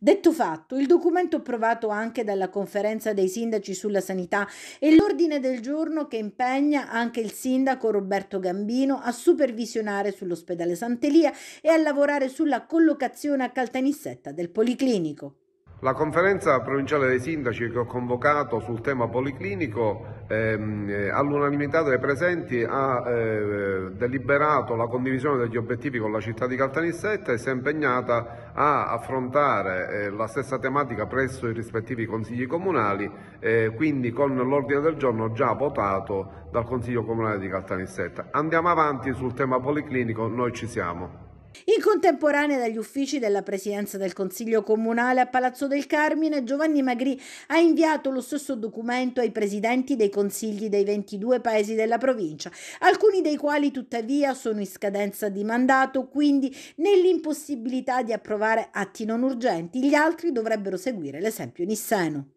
Detto fatto, il documento approvato anche dalla conferenza dei sindaci sulla sanità è l'ordine del giorno che impegna anche il sindaco Roberto Gambino a supervisionare sull'ospedale Sant'Elia e a lavorare sulla collocazione a Caltanissetta del Policlinico. La conferenza provinciale dei sindaci che ho convocato sul tema policlinico ehm, eh, all'unanimità dei presenti ha eh, deliberato la condivisione degli obiettivi con la città di Caltanissetta e si è impegnata a affrontare eh, la stessa tematica presso i rispettivi consigli comunali, eh, quindi con l'ordine del giorno già votato dal Consiglio Comunale di Caltanissetta. Andiamo avanti sul tema policlinico, noi ci siamo. In contemporanea dagli uffici della Presidenza del Consiglio Comunale a Palazzo del Carmine, Giovanni Magrì ha inviato lo stesso documento ai presidenti dei consigli dei 22 paesi della provincia, alcuni dei quali tuttavia sono in scadenza di mandato, quindi nell'impossibilità di approvare atti non urgenti, gli altri dovrebbero seguire l'esempio nisseno.